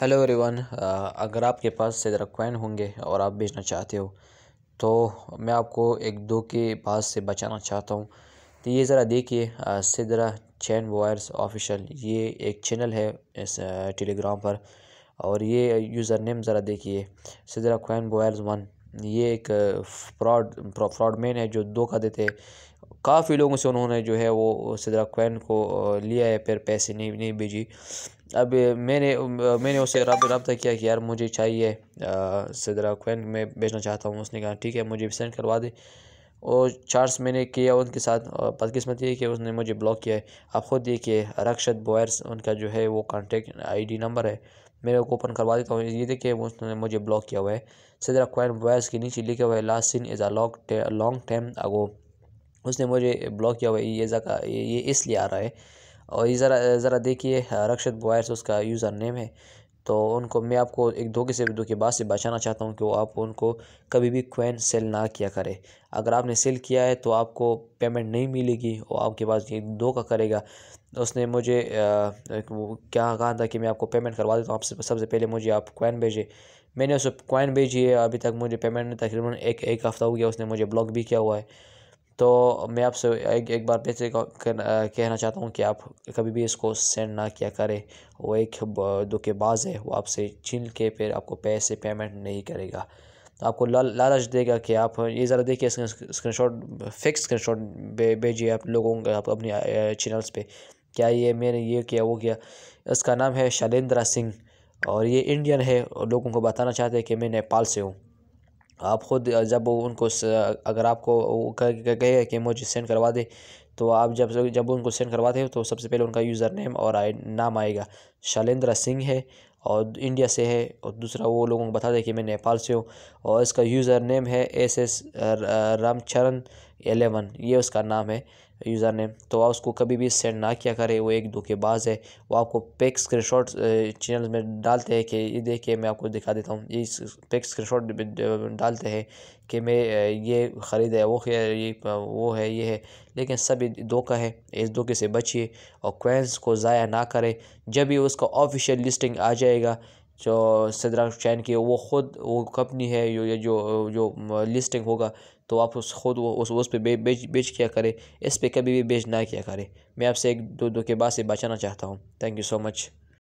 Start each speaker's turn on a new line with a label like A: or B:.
A: hello one اگر آپ کے پاس سیدرا کوائن ہوں گے اور آپ بیچنا چاہتے ہو تو میں آپ کو ایک دو کے پاس سے بچانا چاہتا ہوں تو یہ ذرا دیکھیے سیدرا چین وائرس آفیشیل یہ ایک چینل ہے اس ٹیلی گرام پر اور یہ یوزر نیم ذرا دیکھیے سیدرا کوائن وائرز ون یہ ایک فراڈ فراڈ مین ہے جو دھوکہ دیتے کافی لوگوں سے انہوں نے جو ہے وہ سیدرا کوائن کو لیا ہے پھر پیسے نہیں نہیں بھیجی اب میں نے میں نے اس سے رابطہ رابطہ کیا کہ یار مجھے چاہیے سدرا کوین میں بیچنا چاہتا ہوں اس نے کہا ٹھیک ہے مجھے سینڈ کروا دے اور چارس میں نے کیا ان کے ساتھ بدقسمت یہ کہ اس نے مجھے بلاک کیا ہے آپ خود یہ کہ بوائرس ان کا جو ہے وہ کانٹیکٹ آئی ڈی نمبر ہے میں نے اوپن کروا دیتا ہوں یہ دیکھے اس نے مجھے بلاک کیا ہوا ہے سدرا کوین بوائرس کے نیچے لکھے ہوئے last seen is a long long time ago اس نے مجھے بلاک کیا ہوا ہے یہ اس لیے آ رہا ہے اور یہ ذرا ذرا دیکھیے رکشت بوائرس اس کا یوزر نیم ہے تو ان کو میں آپ کو ایک دھوکے کے سے دھوکے بعد سے بچانا چاہتا ہوں کہ وہ آپ ان کو کبھی بھی کوین سیل نہ کیا کرے اگر آپ نے سیل کیا ہے تو آپ کو پیمنٹ نہیں ملے گی اور آپ کے پاس یہ دو کا کرے گا اس نے مجھے کیا کہا تھا کہ میں آپ کو پیمنٹ کروا دیتا ہوں آپ سے سب سے پہلے مجھے آپ کوئن بھیجے میں نے اسے کوین بھیجی ہے ابھی تک مجھے پیمنٹ تقریباً ایک ایک ہفتہ ہو گیا اس نے مجھے بلاک بھی کیا ہوا ہے تو میں آپ سے ایک ایک بار پھر کہنا چاہتا ہوں کہ آپ کبھی بھی اس کو سینڈ نہ کیا کریں وہ ایک دکھے باز ہے وہ آپ سے چھین کے پھر آپ کو پیسے پیمنٹ نہیں کرے گا تو آپ کو لالچ دے گا کہ آپ یہ ذرا دیکھیے screenshot fix screenshot بھیجیے آپ لوگوں کو اپنی چینلس پہ کیا یہ میں نے یہ کیا وہ کیا اس کا نام ہے شالیندرا سنگھ اور یہ انڈین ہے اور لوگوں کو بتانا چاہتے ہیں کہ میں نیپال سے ہوں آپ خود جب ان کو اگر آپ کو کہے کہ مجھے سینڈ کروا دے تو آپ جب جب ان کو سینڈ کروا ہو تو سب سے پہلے ان کا یوزر نیم اور نام آئے گا شلیندرا سنگھ ہے اور انڈیا سے ہے اور دوسرا وہ لوگوں کو بتا دے کہ میں نیپال سے ہوں اور اس کا یوزر نیم ہے S S Ram Charan eleven یہ اس کا نام ہے یوزر نیم تو آپ اس کو کبھی بھی سینڈ نہ کیا کرے وہ ایک دو کے بعض ہے وہ آپ کو پیک اسکرین شاٹ چینل میں ڈالتے ہیں کہ یہ دیکھ کے میں آپ کو دکھا دیتا ہوں یہ پیک اسکرین شاٹ ڈالتے ہیں کہ میں یہ خرید ہے وہ ہے یہ ہے لیکن سب دو کا ہے اس دھوکے سے بچیے اور کوئنس کو ضائع نہ کرے جب ہی اس کا آفیشیل لسٹنگ آ جائے گا جو صدر چین کی وہ خود وہ کمپنی ہے جو جو جو جو ہوگا تو آپ اس خود وہ اس پہ بیچ بیچ کیا کرے اس پہ کبھی بھی بیچ نہ کیا کرے میں آپ سے ایک دو دو کے بعد سے بچانا چاہتا ہوں تھینک یو سو مچ